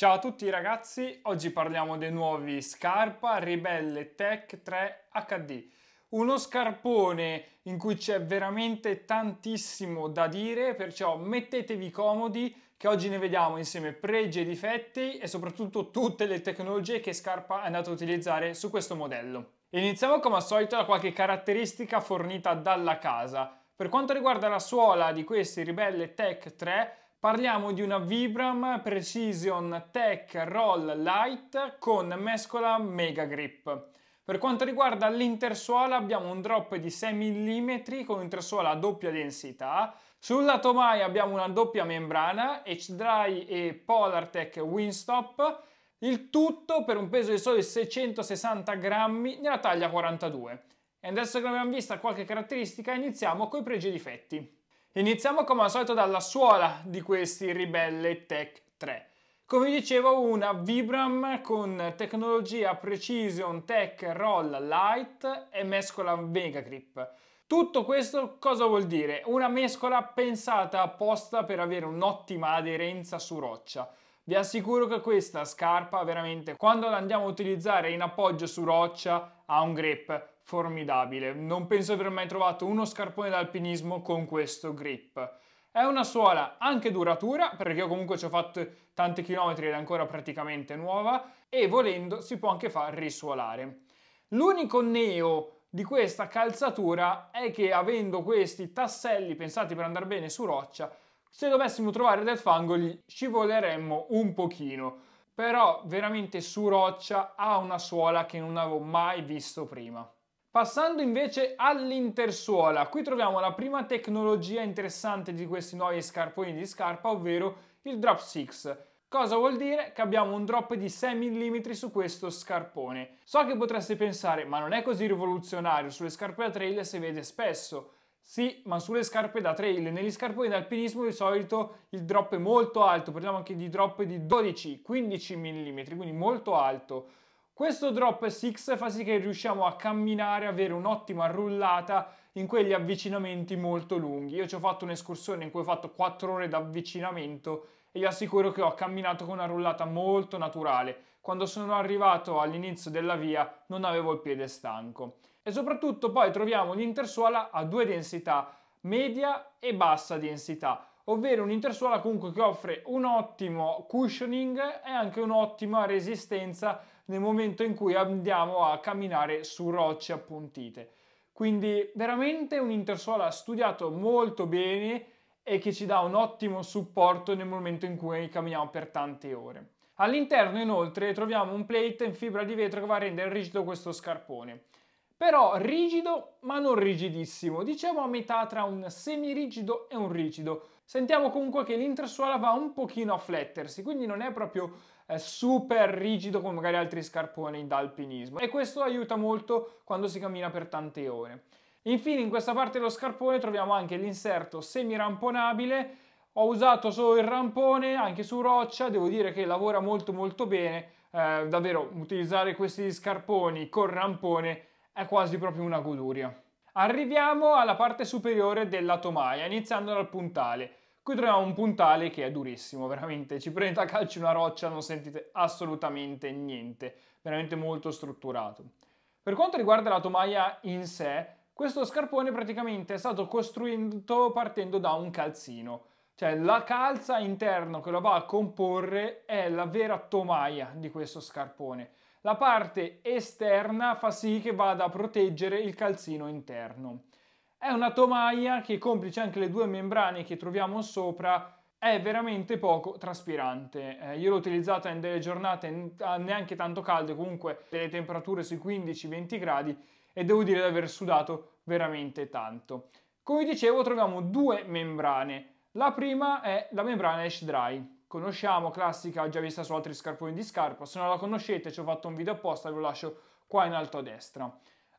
Ciao a tutti ragazzi, oggi parliamo dei nuovi Scarpa Ribelle Tech 3 HD. Uno scarpone in cui c'è veramente tantissimo da dire, perciò mettetevi comodi che oggi ne vediamo insieme pregi e difetti e soprattutto tutte le tecnologie che Scarpa è andato a utilizzare su questo modello. Iniziamo come al solito da qualche caratteristica fornita dalla casa. Per quanto riguarda la suola di questi Ribelle Tech 3, Parliamo di una Vibram Precision Tech Roll Light con mescola Mega Grip. Per quanto riguarda l'intersuola abbiamo un drop di 6 mm con intersuola a doppia densità, sul lato mai abbiamo una doppia membrana H-Dry e Polartec Winstop, il tutto per un peso di soli 660 grammi nella taglia 42. E adesso che abbiamo visto qualche caratteristica iniziamo con i pregi e difetti. Iniziamo come al solito dalla suola di questi ribelle Tech 3. Come dicevo, una Vibram con tecnologia Precision Tech Roll Light e mescola Mega Grip. Tutto questo cosa vuol dire? Una mescola pensata apposta per avere un'ottima aderenza su roccia. Vi assicuro che questa scarpa veramente quando la andiamo a utilizzare in appoggio su roccia ha un grip formidabile. Non penso di aver mai trovato uno scarpone d'alpinismo con questo grip. È una suola anche duratura, perché io comunque ci ho fatto tanti chilometri ed è ancora praticamente nuova, e volendo si può anche far risuolare. L'unico neo di questa calzatura è che avendo questi tasselli pensati per andare bene su roccia, se dovessimo trovare del fango gli scivoleremmo un pochino, però veramente su roccia ha una suola che non avevo mai visto prima. Passando invece all'intersuola, qui troviamo la prima tecnologia interessante di questi nuovi scarponi di scarpa, ovvero il Drop 6. Cosa vuol dire? Che abbiamo un drop di 6 mm su questo scarpone. So che potreste pensare, ma non è così rivoluzionario, sulle scarpe da trail si vede spesso, sì, ma sulle scarpe da trail. Negli scarponi d'alpinismo di solito il drop è molto alto, parliamo anche di drop di 12-15 mm, quindi molto alto. Questo drop 6 fa sì che riusciamo a camminare, avere un'ottima rullata in quegli avvicinamenti molto lunghi. Io ci ho fatto un'escursione in cui ho fatto 4 ore d'avvicinamento e vi assicuro che ho camminato con una rullata molto naturale. Quando sono arrivato all'inizio della via non avevo il piede stanco e soprattutto poi troviamo un'intersuola a due densità, media e bassa densità, ovvero un'intersuola comunque che offre un ottimo cushioning e anche un'ottima resistenza nel momento in cui andiamo a camminare su rocce appuntite. Quindi veramente un'intersuola studiato molto bene e che ci dà un ottimo supporto nel momento in cui camminiamo per tante ore. All'interno inoltre troviamo un plate in fibra di vetro che va a rendere rigido questo scarpone però rigido ma non rigidissimo, diciamo a metà tra un semirigido e un rigido. Sentiamo comunque che l'intrasuola va un pochino a flettersi, quindi non è proprio eh, super rigido come magari altri scarponi d'alpinismo e questo aiuta molto quando si cammina per tante ore. Infine in questa parte dello scarpone troviamo anche l'inserto semiramponabile, ho usato solo il rampone anche su roccia, devo dire che lavora molto molto bene, eh, davvero utilizzare questi scarponi col rampone è quasi proprio una goduria. Arriviamo alla parte superiore della tomaia, iniziando dal puntale. Qui troviamo un puntale che è durissimo, veramente. Ci prende a calci una roccia, non sentite assolutamente niente. Veramente molto strutturato. Per quanto riguarda la tomaia in sé, questo scarpone praticamente è stato costruito partendo da un calzino. Cioè la calza interna che lo va a comporre è la vera tomaia di questo scarpone. La parte esterna fa sì che vada a proteggere il calzino interno. È una tomaia che, complice anche le due membrane che troviamo sopra, è veramente poco traspirante. Eh, io l'ho utilizzata in delle giornate neanche tanto calde, comunque delle temperature sui 15-20 gradi e devo dire di aver sudato veramente tanto. Come dicevo troviamo due membrane. La prima è la membrana Ash Dry, conosciamo, classica, già vista su altri scarponi di scarpa. Se non la conoscete ci ho fatto un video apposta, ve lo lascio qua in alto a destra.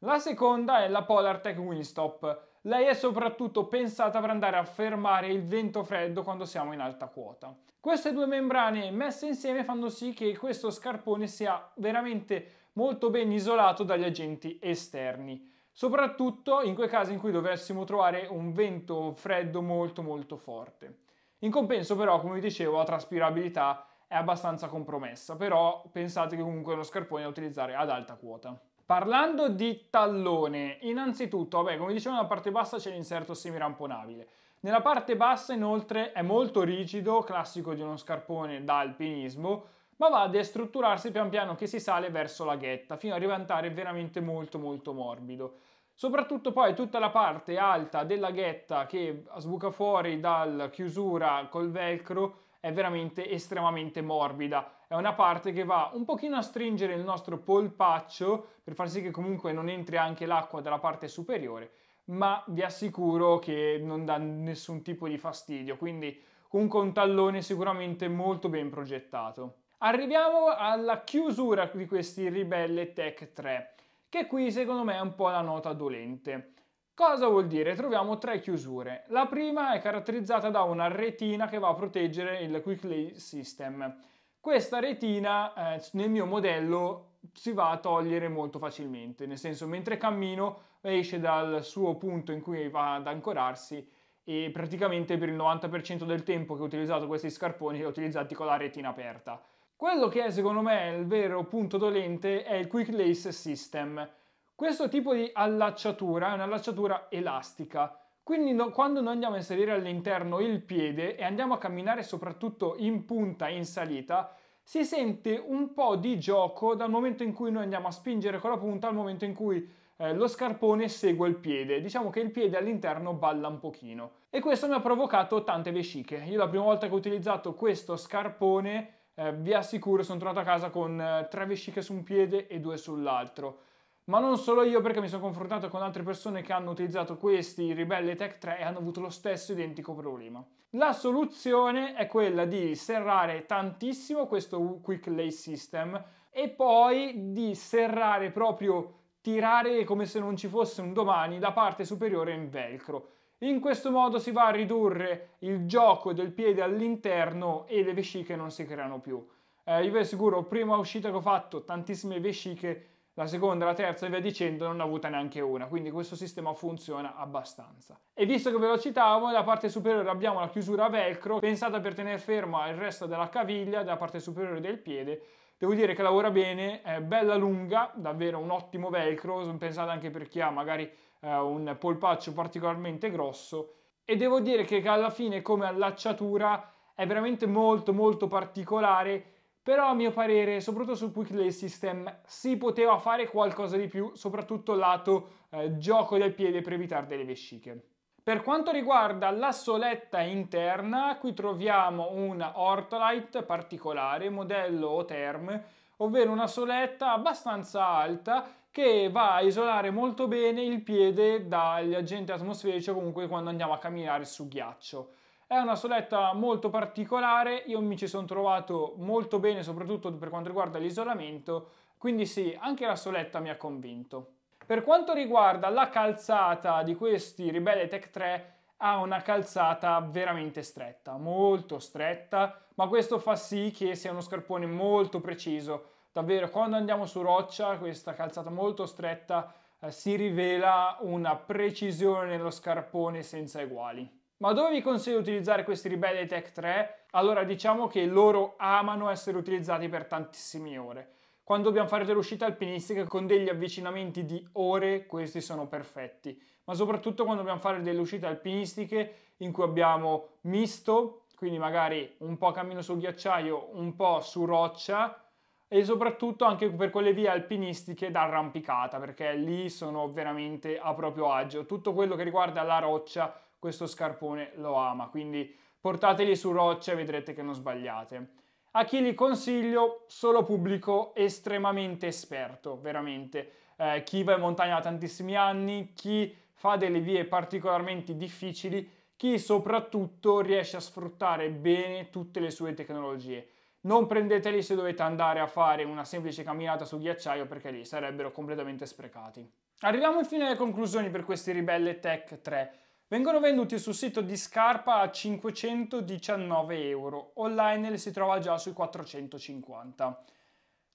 La seconda è la Polar Tech Winstop. Lei è soprattutto pensata per andare a fermare il vento freddo quando siamo in alta quota. Queste due membrane messe insieme fanno sì che questo scarpone sia veramente molto ben isolato dagli agenti esterni, soprattutto in quei casi in cui dovessimo trovare un vento freddo molto molto forte. In compenso però, come vi dicevo, la traspirabilità è abbastanza compromessa, però pensate che comunque è uno scarpone da utilizzare ad alta quota. Parlando di tallone, innanzitutto, vabbè, come dicevo, nella parte bassa c'è l'inserto semiramponabile. Nella parte bassa, inoltre, è molto rigido, classico di uno scarpone da alpinismo, ma va a destrutturarsi pian piano che si sale verso la ghetta, fino a diventare veramente molto molto morbido. Soprattutto poi tutta la parte alta della ghetta che sbuca fuori dalla chiusura col velcro è veramente estremamente morbida. È una parte che va un pochino a stringere il nostro polpaccio per far sì che comunque non entri anche l'acqua dalla parte superiore, ma vi assicuro che non dà nessun tipo di fastidio, quindi un contallone sicuramente molto ben progettato. Arriviamo alla chiusura di questi Ribelle Tech 3 che qui secondo me è un po' la nota dolente. Cosa vuol dire? Troviamo tre chiusure. La prima è caratterizzata da una retina che va a proteggere il Quick Lay System. Questa retina eh, nel mio modello si va a togliere molto facilmente, nel senso mentre cammino esce dal suo punto in cui va ad ancorarsi e praticamente per il 90% del tempo che ho utilizzato questi scarponi li ho utilizzati con la retina aperta. Quello che è secondo me il vero punto dolente è il Quick Lace System. Questo tipo di allacciatura è un'allacciatura elastica, quindi no, quando noi andiamo a inserire all'interno il piede e andiamo a camminare soprattutto in punta, in salita, si sente un po' di gioco dal momento in cui noi andiamo a spingere con la punta al momento in cui eh, lo scarpone segue il piede. Diciamo che il piede all'interno balla un pochino. E questo mi ha provocato tante vesciche. Io la prima volta che ho utilizzato questo scarpone eh, vi assicuro, sono tornato a casa con eh, tre vesciche su un piede e due sull'altro. Ma non solo io, perché mi sono confrontato con altre persone che hanno utilizzato questi Ribelle Tech 3 e hanno avuto lo stesso identico problema. La soluzione è quella di serrare tantissimo questo Quick Lay System e poi di serrare proprio tirare come se non ci fosse un domani la parte superiore in velcro. In questo modo si va a ridurre il gioco del piede all'interno e le vesciche non si creano più. Eh, io vi assicuro, prima uscita che ho fatto, tantissime vesciche, la seconda, la terza e via dicendo, non ho avuta neanche una, quindi questo sistema funziona abbastanza. E visto che ve lo citavo, nella parte superiore abbiamo la chiusura a velcro, pensata per tenere ferma il resto della caviglia, della parte superiore del piede, Devo dire che lavora bene, è bella lunga, davvero un ottimo velcro, pensate anche per chi ha magari eh, un polpaccio particolarmente grosso e devo dire che alla fine come allacciatura è veramente molto molto particolare, però a mio parere, soprattutto sul quick lay System, si poteva fare qualcosa di più, soprattutto lato eh, gioco del piede per evitare delle vesciche. Per quanto riguarda la soletta interna, qui troviamo una Ortolite particolare, modello o term ovvero una soletta abbastanza alta che va a isolare molto bene il piede dagli agenti atmosferici o comunque quando andiamo a camminare su ghiaccio. È una soletta molto particolare, io mi ci sono trovato molto bene soprattutto per quanto riguarda l'isolamento, quindi sì, anche la soletta mi ha convinto. Per quanto riguarda la calzata di questi Ribelle Tech 3, ha una calzata veramente stretta, molto stretta, ma questo fa sì che sia uno scarpone molto preciso Davvero, quando andiamo su roccia, questa calzata molto stretta eh, si rivela una precisione nello scarpone senza eguali. Ma dove vi consiglio di utilizzare questi ribelli Tech 3? Allora diciamo che loro amano essere utilizzati per tantissime ore. Quando dobbiamo fare delle uscite alpinistiche con degli avvicinamenti di ore, questi sono perfetti. Ma soprattutto quando dobbiamo fare delle uscite alpinistiche in cui abbiamo misto, quindi magari un po' cammino su ghiacciaio, un po' su roccia, e soprattutto anche per quelle vie alpinistiche d'arrampicata perché lì sono veramente a proprio agio. Tutto quello che riguarda la roccia questo scarpone lo ama, quindi portateli su roccia e vedrete che non sbagliate. A chi li consiglio solo pubblico estremamente esperto, veramente. Eh, chi va in montagna da tantissimi anni, chi fa delle vie particolarmente difficili, chi soprattutto riesce a sfruttare bene tutte le sue tecnologie non prendeteli se dovete andare a fare una semplice camminata su ghiacciaio perché lì sarebbero completamente sprecati. Arriviamo infine alle conclusioni per questi ribelle Tech 3. Vengono venduti sul sito di Scarpa a 519 euro, online li si trova già sui 450.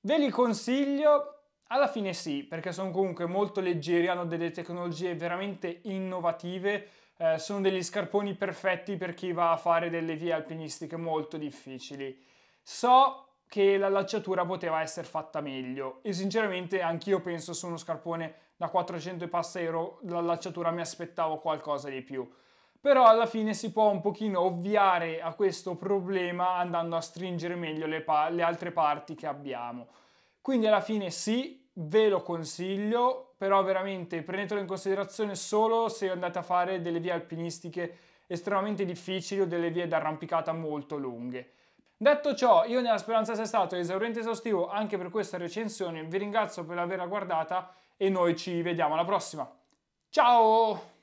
Ve li consiglio? Alla fine sì, perché sono comunque molto leggeri, hanno delle tecnologie veramente innovative, eh, sono degli scarponi perfetti per chi va a fare delle vie alpinistiche molto difficili. So che l'allacciatura poteva essere fatta meglio e sinceramente anch'io penso su uno scarpone da 400 e passa euro l'allacciatura mi aspettavo qualcosa di più però alla fine si può un pochino ovviare a questo problema andando a stringere meglio le, le, altre parti che abbiamo. Quindi alla fine sì, ve lo consiglio, però veramente prendetelo in considerazione solo se andate a fare delle vie alpinistiche estremamente difficili o delle vie d'arrampicata molto lunghe. Detto ciò, io nella speranza sia stato esauriente esaustivo anche per questa recensione, vi ringrazio per averla guardata e noi ci vediamo alla prossima. Ciao!